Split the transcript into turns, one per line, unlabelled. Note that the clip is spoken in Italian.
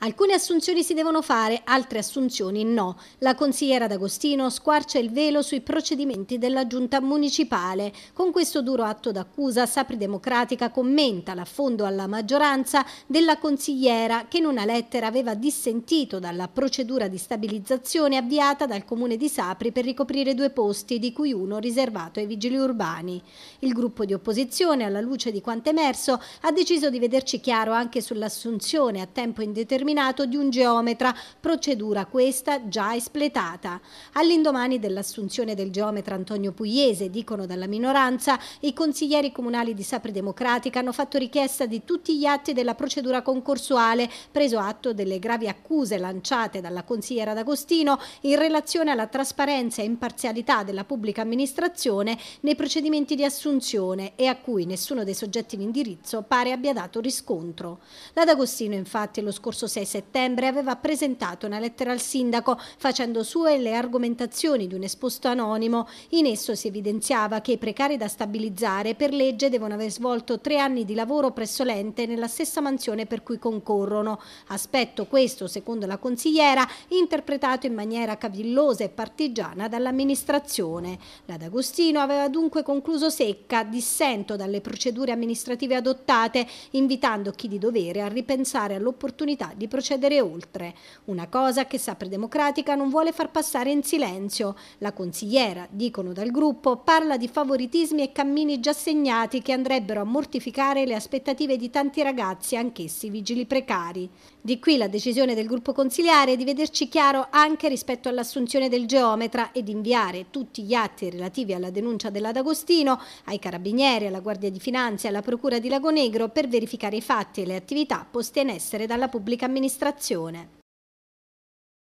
Alcune assunzioni si devono fare, altre assunzioni no. La consigliera D'Agostino squarcia il velo sui procedimenti della giunta municipale. Con questo duro atto d'accusa, Sapri Democratica commenta l'affondo alla maggioranza della consigliera che in una lettera aveva dissentito dalla procedura di stabilizzazione avviata dal comune di Sapri per ricoprire due posti, di cui uno riservato ai vigili urbani. Il gruppo di opposizione, alla luce di quanto emerso, ha deciso di vederci chiaro anche sull'assunzione a tempo indeterminato determinato di un geometra, procedura questa già espletata. All'indomani dell'assunzione del geometra Antonio Pugliese, dicono dalla minoranza, i consiglieri comunali di Sapri Democratica hanno fatto richiesta di tutti gli atti della procedura concorsuale, preso atto delle gravi accuse lanciate dalla consigliera D'Agostino in relazione alla trasparenza e imparzialità della pubblica amministrazione nei procedimenti di assunzione e a cui nessuno dei soggetti in indirizzo pare abbia dato riscontro. La D'Agostino infatti lo scorso 6 settembre aveva presentato una lettera al sindaco facendo sue le argomentazioni di un esposto anonimo. In esso si evidenziava che i precari da stabilizzare per legge devono aver svolto tre anni di lavoro presso l'ente nella stessa mansione per cui concorrono. Aspetto questo, secondo la consigliera, interpretato in maniera cavillosa e partigiana dall'amministrazione. La D'Agostino aveva dunque concluso secca, dissento dalle procedure amministrative adottate, invitando chi di dovere a ripensare all'opportunità di di procedere oltre. Una cosa che Sapre Democratica non vuole far passare in silenzio. La consigliera, dicono dal gruppo, parla di favoritismi e cammini già segnati che andrebbero a mortificare le aspettative di tanti ragazzi, anch'essi vigili precari. Di qui la decisione del gruppo consigliare di vederci chiaro anche rispetto all'assunzione del geometra e di inviare tutti gli atti relativi alla denuncia della D'Agostino ai carabinieri, alla Guardia di Finanza e alla Procura di Lagonegro per verificare i fatti e le attività poste in essere dalla pubblica amministrazione amministrazione